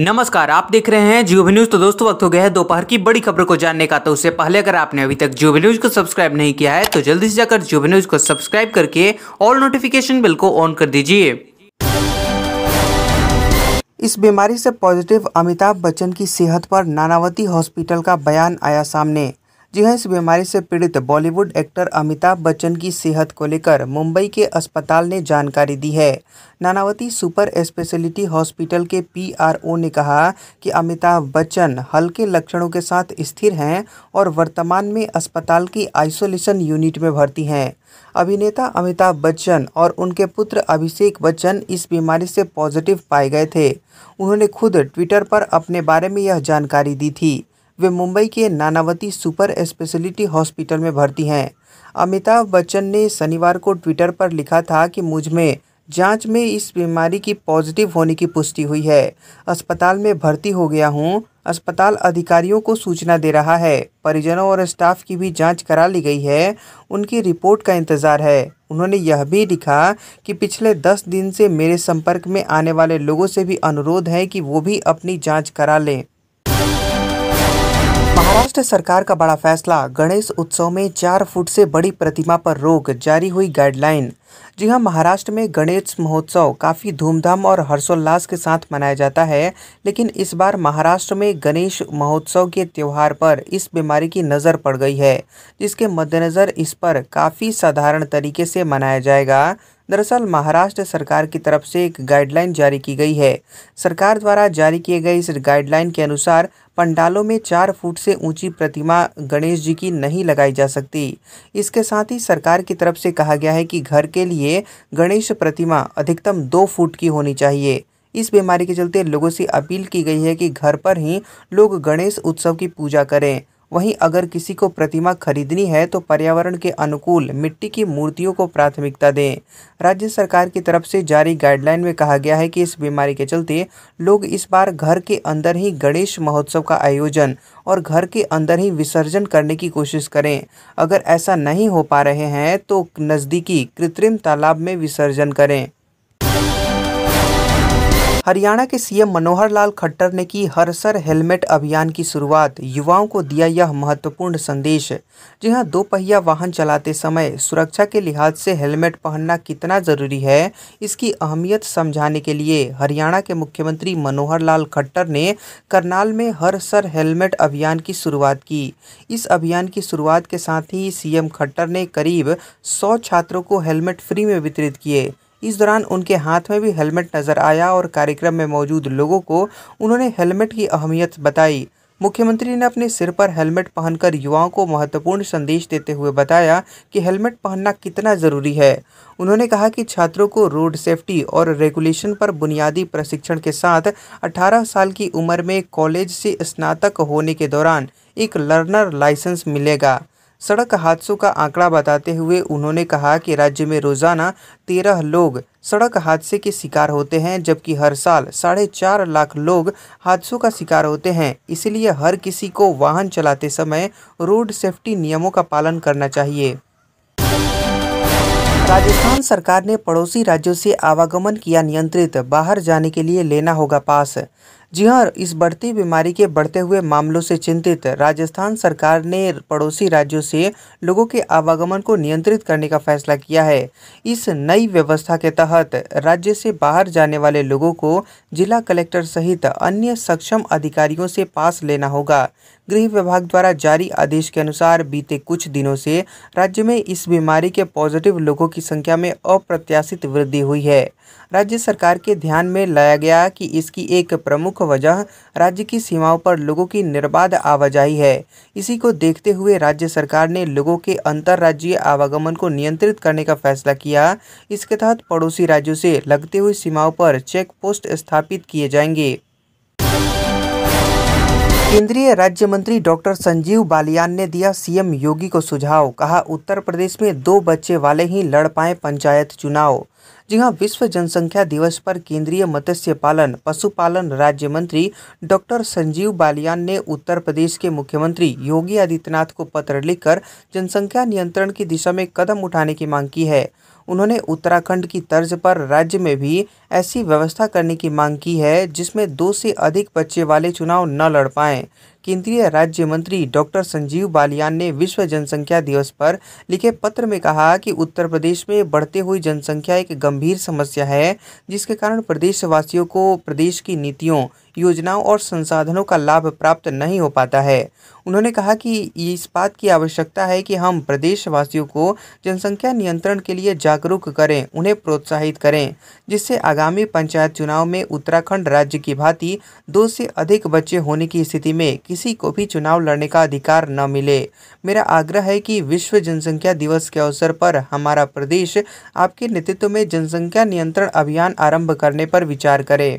नमस्कार आप देख रहे हैं जियो न्यूज तो दोस्तों वक्त हो गया है दोपहर की बड़ी खबर को जानने का तो उससे पहले अगर आपने अभी तक जियो न्यूज को सब्सक्राइब नहीं किया है तो जल्दी से जाकर जियो न्यूज को सब्सक्राइब करके ऑल नोटिफिकेशन बिल को ऑन कर दीजिए इस बीमारी से पॉजिटिव अमिताभ बच्चन की सेहत पर नानावती हॉस्पिटल का बयान आया सामने जी हाँ इस बीमारी से पीड़ित बॉलीवुड एक्टर अमिताभ बच्चन की सेहत को लेकर मुंबई के अस्पताल ने जानकारी दी है नानावती सुपर स्पेशलिटी हॉस्पिटल के पीआरओ ने कहा कि अमिताभ बच्चन हल्के लक्षणों के साथ स्थिर हैं और वर्तमान में अस्पताल की आइसोलेशन यूनिट में भर्ती हैं अभिनेता अमिताभ बच्चन और उनके पुत्र अभिषेक बच्चन इस बीमारी से पॉजिटिव पाए गए थे उन्होंने खुद ट्विटर पर अपने बारे में यह जानकारी दी थी वे मुंबई के नानावती सुपर स्पेशलिटी हॉस्पिटल में भर्ती हैं अमिताभ बच्चन ने शनिवार को ट्विटर पर लिखा था कि मुझ में जांच में इस बीमारी की पॉजिटिव होने की पुष्टि हुई है अस्पताल में भर्ती हो गया हूं अस्पताल अधिकारियों को सूचना दे रहा है परिजनों और स्टाफ की भी जांच करा ली गई है उनकी रिपोर्ट का इंतज़ार है उन्होंने यह भी लिखा कि पिछले दस दिन से मेरे संपर्क में आने वाले लोगों से भी अनुरोध है कि वो भी अपनी जाँच करा लें महाराष्ट्र सरकार का बड़ा फैसला गणेश उत्सव में चार फुट से बड़ी प्रतिमा पर रोक जारी हुई गाइडलाइन जी हाँ महाराष्ट्र में गणेश महोत्सव काफ़ी धूमधाम और हर्षोल्लास के साथ मनाया जाता है लेकिन इस बार महाराष्ट्र में गणेश महोत्सव के त्यौहार पर इस बीमारी की नज़र पड़ गई है जिसके मद्देनज़र इस पर काफ़ी साधारण तरीके से मनाया जाएगा दरअसल महाराष्ट्र सरकार की तरफ से एक गाइडलाइन जारी की गई है सरकार द्वारा जारी किए गए इस गाइडलाइन के अनुसार पंडालों में चार फुट से ऊंची प्रतिमा गणेश जी की नहीं लगाई जा सकती इसके साथ ही सरकार की तरफ से कहा गया है कि घर के लिए गणेश प्रतिमा अधिकतम दो फुट की होनी चाहिए इस बीमारी के चलते लोगों से अपील की गई है कि घर पर ही लोग गणेश उत्सव की पूजा करें वहीं अगर किसी को प्रतिमा खरीदनी है तो पर्यावरण के अनुकूल मिट्टी की मूर्तियों को प्राथमिकता दें राज्य सरकार की तरफ से जारी गाइडलाइन में कहा गया है कि इस बीमारी के चलते लोग इस बार घर के अंदर ही गणेश महोत्सव का आयोजन और घर के अंदर ही विसर्जन करने की कोशिश करें अगर ऐसा नहीं हो पा रहे हैं तो नज़दीकी कृत्रिम तालाब में विसर्जन करें हरियाणा के सीएम मनोहर लाल खट्टर ने की हर सर हेलमेट अभियान की शुरुआत युवाओं को दिया यह महत्वपूर्ण संदेश जी हाँ दो पहिया वाहन चलाते समय सुरक्षा के लिहाज से हेलमेट पहनना कितना जरूरी है इसकी अहमियत समझाने के लिए हरियाणा के मुख्यमंत्री मनोहर लाल खट्टर ने करनाल में हर सर हेलमेट अभियान की शुरुआत की इस अभियान की शुरुआत के साथ ही सीएम खट्टर ने करीब सौ छात्रों को हेलमेट फ्री में वितरित किए इस दौरान उनके हाथ में भी हेलमेट नजर आया और कार्यक्रम में मौजूद लोगों को उन्होंने हेलमेट की अहमियत बताई मुख्यमंत्री ने अपने सिर पर हेलमेट पहनकर युवाओं को महत्वपूर्ण संदेश देते हुए बताया कि हेलमेट पहनना कितना ज़रूरी है उन्होंने कहा कि छात्रों को रोड सेफ्टी और रेगुलेशन पर बुनियादी प्रशिक्षण के साथ 18 साल की उम्र में कॉलेज से स्नातक होने के दौरान एक लर्नर लाइसेंस मिलेगा सड़क हादसों का आंकड़ा बताते हुए उन्होंने कहा कि राज्य में रोजाना तेरह लोग सड़क हादसे के शिकार होते हैं जबकि हर साल साढ़े चार लाख लोग हादसों का शिकार होते हैं इसलिए हर किसी को वाहन चलाते समय रोड सेफ्टी नियमों का पालन करना चाहिए राजस्थान सरकार ने पड़ोसी राज्यों से आवागमन किया नियंत्रित बाहर जाने के लिए लेना होगा पास जी हाँ इस बढ़ती बीमारी के बढ़ते हुए मामलों से चिंतित राजस्थान सरकार ने पड़ोसी राज्यों से लोगों के आवागमन को नियंत्रित करने का फैसला किया है इस नई व्यवस्था के तहत राज्य से बाहर जाने वाले लोगों को जिला कलेक्टर सहित अन्य सक्षम अधिकारियों से पास लेना होगा गृह विभाग द्वारा जारी आदेश के अनुसार बीते कुछ दिनों से राज्य में इस बीमारी के पॉजिटिव लोगों की संख्या में अप्रत्याशित वृद्धि हुई है राज्य सरकार के ध्यान में लाया गया कि इसकी एक प्रमुख वजह राज्य की सीमाओं पर लोगों की निर्बाध आवाजाही है इसी को देखते हुए राज्य सरकार ने लोगों के अंतर्राज्यीय आवागमन को नियंत्रित करने का फैसला किया इसके तहत पड़ोसी राज्यों से लगते हुई सीमाओं पर चेक पोस्ट स्थापित किए जाएंगे केंद्रीय राज्य मंत्री डॉक्टर संजीव बालियान ने दिया सीएम योगी को सुझाव कहा उत्तर प्रदेश में दो बच्चे वाले ही लड़ पाए पंचायत चुनाव जी हाँ विश्व जनसंख्या दिवस पर केंद्रीय मत्स्य पालन पशुपालन राज्य मंत्री डॉक्टर संजीव बालियान ने उत्तर प्रदेश के मुख्यमंत्री योगी आदित्यनाथ को पत्र लिखकर जनसंख्या नियंत्रण की दिशा में कदम उठाने की मांग की है उन्होंने उत्तराखंड की तर्ज पर राज्य में भी ऐसी व्यवस्था करने की मांग की है जिसमें दो से अधिक बच्चे वाले चुनाव न लड़ पाएं केंद्रीय राज्य मंत्री डॉक्टर संजीव बालियान ने विश्व जनसंख्या दिवस पर लिखे पत्र में कहा कि उत्तर प्रदेश में बढ़ते हुई जनसंख्या एक गंभीर समस्या है जिसके कारण प्रदेशवासियों को प्रदेश की नीतियों योजनाओं और संसाधनों का लाभ प्राप्त नहीं हो पाता है उन्होंने कहा कि इस बात की आवश्यकता है कि हम प्रदेशवासियों को जनसंख्या नियंत्रण के लिए जागरूक करें उन्हें प्रोत्साहित करें जिससे आगामी पंचायत चुनाव में उत्तराखंड राज्य की भांति दो से अधिक बच्चे होने की स्थिति में किसी को भी चुनाव लड़ने का अधिकार न मिले मेरा आग्रह है कि विश्व जनसंख्या दिवस के अवसर पर हमारा प्रदेश आपके नेतृत्व में जनसंख्या नियंत्रण अभियान आरंभ करने पर विचार करे